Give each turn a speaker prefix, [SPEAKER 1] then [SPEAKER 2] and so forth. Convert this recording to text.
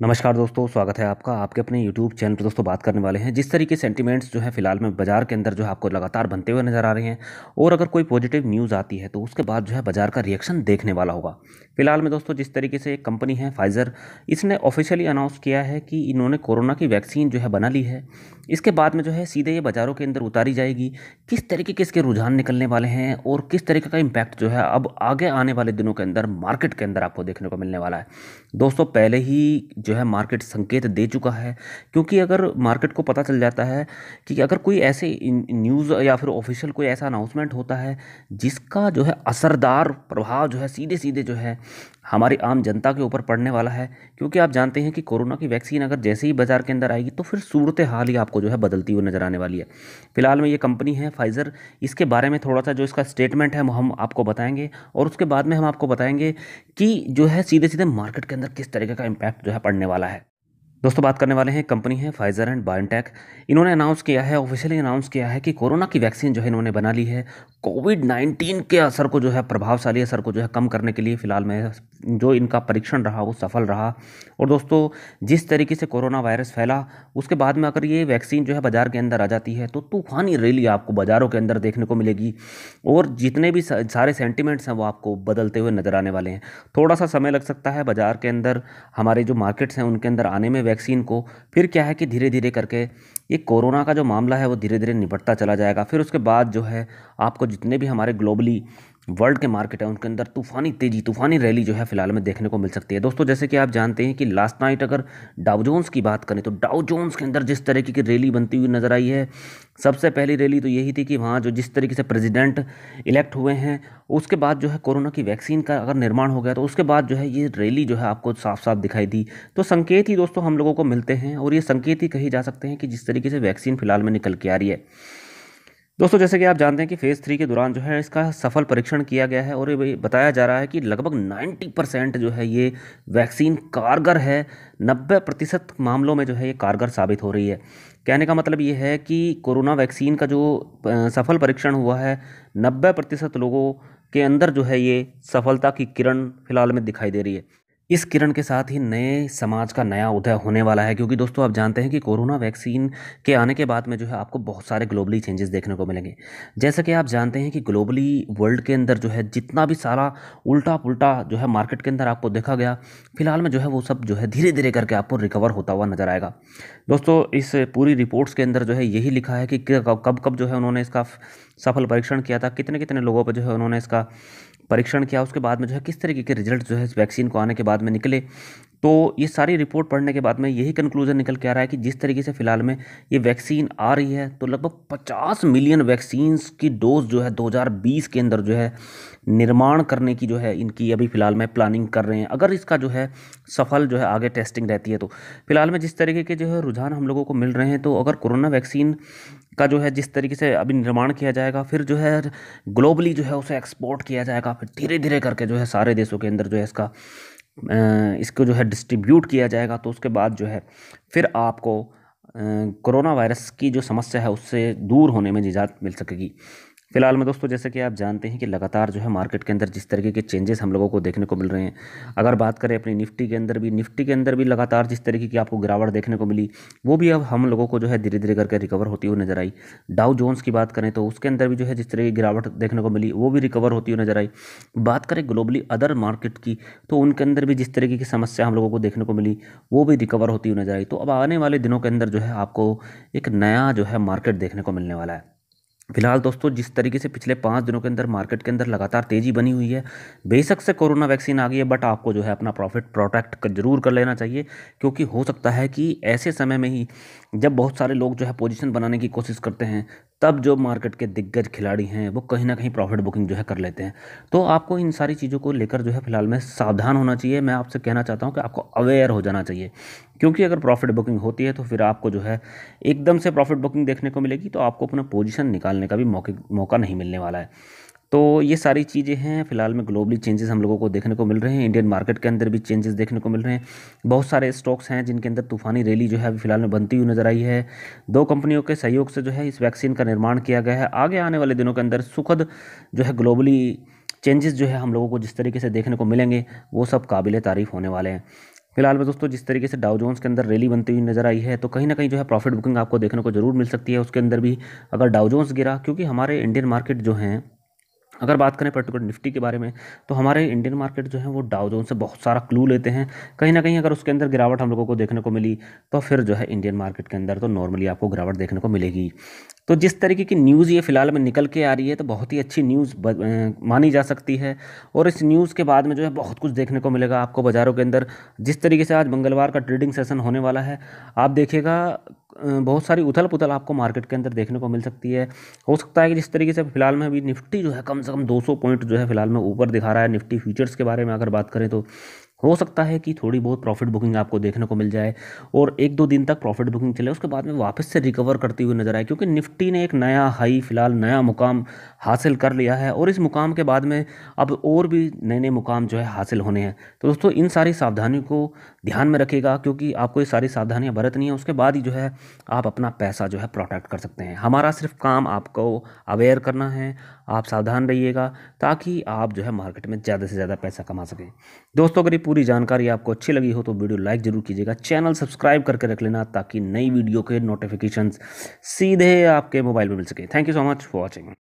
[SPEAKER 1] नमस्कार दोस्तों स्वागत है आपका आपके अपने YouTube चैनल पर दोस्तों बात करने वाले हैं जिस तरीके सेंटीमेंट्स जो है फिलहाल में बाजार के अंदर जो है आपको लगातार बनते हुए नज़र आ रहे हैं और अगर कोई पॉजिटिव न्यूज़ आती है तो उसके बाद जो है बाजार का रिएक्शन देखने वाला होगा फिलहाल में दोस्तों जिस तरीके से एक कंपनी है फाइज़र इसने ऑफिशियली अनाउंस किया है कि इन्होंने कोरोना की वैक्सीन जो है बना ली है इसके बाद में जो है सीधे ये बाज़ारों के अंदर उतारी जाएगी किस तरीके के इसके रुझान निकलने वाले हैं और किस तरीके का इम्पैक्ट जो है अब आगे आने वाले दिनों के अंदर मार्केट के अंदर आपको देखने को मिलने वाला है दोस्तों पहले ही जो है मार्केट संकेत दे चुका है क्योंकि अगर मार्केट को पता चल जाता है कि अगर कोई ऐसे न्यूज़ या फिर ऑफिशियल कोई ऐसा अनाउंसमेंट होता है जिसका जो है असरदार प्रभाव जो है सीधे सीधे जो है हमारी आम जनता के ऊपर पड़ने वाला है क्योंकि आप जानते हैं कि कोरोना की वैक्सीन अगर जैसे ही बाज़ार के अंदर आएगी तो फिर सूरत हाल ही आपको जो है बदलती हुई नज़र आने वाली है फिलहाल में ये कंपनी है फाइज़र इसके बारे में थोड़ा सा जो इसका स्टेटमेंट है हम आपको बताएंगे और उसके बाद में हम आपको बताएंगे कि जो है सीधे सीधे मार्केट के अंदर किस तरीके का इम्पैक्ट जो है पड़ने वाला है दोस्तों बात करने वाले हैं कंपनी है फाइजर एंड बायोटेक इन्होंने अनाउंस किया है ऑफिशियली अनाउंस किया है कि कोरोना की वैक्सीन जो है इन्होंने बना ली है कोविड 19 के असर को जो है प्रभावशाली असर को जो है कम करने के लिए फ़िलहाल में जो इनका परीक्षण रहा वो सफल रहा और दोस्तों जिस तरीके से कोरोना वायरस फैला उसके बाद में अगर ये वैक्सीन जो है बाज़ार के अंदर आ जाती है तो तूफानी रैली आपको बाज़ारों के अंदर देखने को मिलेगी और जितने भी सारे सेंटिमेंट्स हैं वो आपको बदलते हुए नज़र आने वाले हैं थोड़ा सा समय लग सकता है बाज़ार के अंदर हमारे जो मार्केट्स हैं उनके अंदर आने में वैक्सीन को फिर क्या है कि धीरे धीरे करके ये कोरोना का जो मामला है वो धीरे धीरे निपटता चला जाएगा फिर उसके बाद जो है आपको जितने भी हमारे ग्लोबली वर्ल्ड के मार्केट है उनके अंदर तूफानी तेजी तूफानी रैली जो है फिलहाल में देखने को मिल सकती है दोस्तों जैसे कि आप जानते हैं कि लास्ट नाइट अगर डाउजोन्स की बात करें तो डाउजोन्स के अंदर जिस तरीके की रैली बनती हुई नज़र आई है सबसे पहली रैली तो यही थी कि वहाँ जो जिस तरीके से प्रेसिडेंट इलेक्ट हुए हैं उसके बाद जो है कोरोना की वैक्सीन का अगर निर्माण हो गया तो उसके बाद जो है ये रैली जो है आपको साफ साफ दिखाई दी तो संकेत ही दोस्तों हम लोगों को मिलते हैं और ये संकेत ही कही जा सकते हैं कि जिस तरीके तरीके से वैक्सीन फिलहाल में निकल के आ रही है दोस्तों जैसे कि आप जानते हैं कि फ़ेज़ थ्री के दौरान जो है इसका सफल परीक्षण किया गया है और ये बताया जा रहा है कि लगभग 90 परसेंट जो है ये वैक्सीन कारगर है 90 प्रतिशत मामलों में जो है ये कारगर साबित हो रही है कहने का मतलब ये है कि कोरोना वैक्सीन का जो सफल परीक्षण हुआ है नब्बे प्रतिशत लोगों के अंदर जो है ये सफलता की किरण फिलहाल में दिखाई दे रही है इस किरण के साथ ही नए समाज का नया उदय होने वाला है क्योंकि दोस्तों आप जानते हैं कि कोरोना वैक्सीन के आने के बाद में जो है आपको बहुत सारे ग्लोबली चेंजेस देखने को मिलेंगे जैसा कि आप जानते हैं कि ग्लोबली वर्ल्ड के अंदर जो है जितना भी सारा उल्टा पुल्टा जो है मार्केट के अंदर आपको देखा गया फिलहाल में जो है वो सब जो है धीरे धीरे करके आपको रिकवर होता हुआ नज़र आएगा दोस्तों इस पूरी रिपोर्ट्स के अंदर जो है यही लिखा है कि कब कब जो है उन्होंने इसका सफल परीक्षण किया था कितने कितने लोगों पर जो है उन्होंने इसका परीक्षण किया उसके बाद में जो है किस तरीके के रिजल्ट जो है इस वैक्सीन को आने के बाद में निकले तो ये सारी रिपोर्ट पढ़ने के बाद में यही कंक्लूजन निकल के आ रहा है कि जिस तरीके से फ़िलहाल में ये वैक्सीन आ रही है तो लगभग 50 मिलियन वैक्सीन्स की डोज जो है 2020 के अंदर जो है निर्माण करने की जो है इनकी अभी फ़िलहाल में प्लानिंग कर रहे हैं अगर इसका जो है सफल जो है आगे टेस्टिंग रहती है तो फ़िलहाल में जिस तरीके के जो है रुझान हम लोगों को मिल रहे हैं तो अगर कोरोना वैक्सीन का जो है जिस तरीके से अभी निर्माण किया जाएगा फिर जो है ग्लोबली जो है उसे एक्सपोर्ट किया जाएगा फिर धीरे धीरे करके जो है सारे देशों के अंदर जो है इसका इसको जो है डिस्ट्रीब्यूट किया जाएगा तो उसके बाद जो है फिर आपको कोरोना वायरस की जो समस्या है उससे दूर होने में निजात मिल सकेगी फिलहाल में दोस्तों जैसे कि आप जानते हैं कि लगातार जो है मार्केट के अंदर जिस तरीके के चेंजेस हम लोगों को देखने को मिल रहे हैं अगर बात करें अपनी निफ्टी के अंदर भी निफ्टी के अंदर भी लगातार जिस तरीके की आपको गिरावट देखने को मिली वो भी अब हम लोगों को जो है धीरे धीरे करके रिकवर होती हुई नजर आई डाउ जोन्स की बात करें तो उसके अंदर भी जो है जिस तरह की गिरावट देखने को मिली वो भी रिकवर होती हुई नजर आई बात करें ग्लोबली अदर मार्केट की तो उनके अंदर भी जिस तरीके की समस्या हम लोगों को देखने को मिली वो भी रिकवर होती हुई नजर आई तो अब आने वाले दिनों के अंदर जो है आपको एक नया जो है मार्केट देखने को मिलने वाला है फिलहाल दोस्तों जिस तरीके से पिछले पाँच दिनों के अंदर मार्केट के अंदर लगातार तेज़ी बनी हुई है बेशक से कोरोना वैक्सीन आ गई है बट आपको जो है अपना प्रॉफिट प्रोटेक्ट जरूर कर लेना चाहिए क्योंकि हो सकता है कि ऐसे समय में ही जब बहुत सारे लोग जो है पोजीशन बनाने की कोशिश करते हैं तब जो मार्केट के दिग्गज खिलाड़ी हैं वो कहीं ना कहीं प्रॉफिट बुकिंग जो है कर लेते हैं तो आपको इन सारी चीज़ों को लेकर जो है फिलहाल में सावधान होना चाहिए मैं आपसे कहना चाहता हूँ कि आपको अवेयर हो जाना चाहिए क्योंकि अगर प्रॉफिट बुकिंग होती है तो फिर आपको जो है एकदम से प्रॉफिट बुकिंग देखने को मिलेगी तो आपको अपना पोजिशन निकालने का भी मौके मौका नहीं मिलने वाला है तो ये सारी चीज़ें हैं फिलहाल में ग्लोबली चेंजेस हम लोगों को देखने को मिल रहे हैं इंडियन मार्केट के अंदर भी चेंजेस देखने को मिल रहे हैं बहुत सारे स्टॉक्स हैं जिनके अंदर तूफानी रैली जो है अभी फिलहाल में बनती हुई नज़र आई है दो कंपनियों के सहयोग से जो है इस वैक्सीन का निर्माण किया गया है आगे आने वाले दिनों के अंदर सुखद जो है ग्लोबली चेंजेस जो है हम लोगों को जिस तरीके से देखने को मिलेंगे वो सब काबिल तारीफ़ होने वाले हैं फिलहाल में दोस्तों जिस तरीके से डाउ जोन्स के अंदर रैली बनती हुई नज़र आई है तो कहीं ना कहीं जो है प्रॉफिट बुकिंग आपको देखने को जरूर मिल सकती है उसके अंदर भी अगर डाउ जोन्स गिरा क्योंकि हमारे इंडियन मार्केट जो हैं अगर बात करें पर्टिकुलर निफ्टी के बारे में तो हमारे इंडियन मार्केट जो है वो डाउ जोन से बहुत सारा क्लू लेते हैं कहीं ना कहीं अगर उसके अंदर गिरावट हम लोगों को देखने को मिली तो फिर जो है इंडियन मार्केट के अंदर तो नॉर्मली आपको गिरावट देखने को मिलेगी तो जिस तरीके की न्यूज़ ये फ़िलहाल में निकल के आ रही है तो बहुत ही अच्छी न्यूज़ मानी जा सकती है और इस न्यूज़ के बाद में जो है बहुत कुछ देखने को मिलेगा आपको बाज़ारों के अंदर जिस तरीके से आज मंगलवार का ट्रेडिंग सेशन होने वाला है आप देखिएगा बहुत सारी उथल पुथल आपको मार्केट के अंदर देखने को मिल सकती है हो सकता है कि जिस तरीके से फिलहाल में अभी निफ्टी जो है कम से कम 200 पॉइंट जो है फिलहाल में ऊपर दिखा रहा है निफ्टी फ्यूचर्स के बारे में अगर बात करें तो हो सकता है कि थोड़ी बहुत प्रॉफिट बुकिंग आपको देखने को मिल जाए और एक दो दिन तक प्रॉफिट बुकिंग चले उसके बाद में वापस से रिकवर करती हुई नज़र आए क्योंकि निफ्टी ने एक नया हाई फ़िलहाल नया मुकाम हासिल कर लिया है और इस मुकाम के बाद में अब और भी नए नए मुकाम जो है हासिल होने हैं तो दोस्तों इन सारी सावधानियों को ध्यान में रखिएगा क्योंकि आपको ये सारी सावधानियाँ बरतनी है उसके बाद ही जो है आप अपना पैसा जो है प्रोटेक्ट कर सकते हैं हमारा सिर्फ काम आपको अवेयर करना है आप सावधान रहिएगा ताकि आप जो है मार्केट में ज़्यादा से ज़्यादा पैसा कमा सकें दोस्तों अगर ये पूरी जानकारी आपको अच्छी लगी हो तो वीडियो लाइक ज़रूर कीजिएगा चैनल सब्सक्राइब करके रख लेना ताकि नई वीडियो के नोटिफिकेशन सीधे आपके मोबाइल में मिल सके thank you so much for watching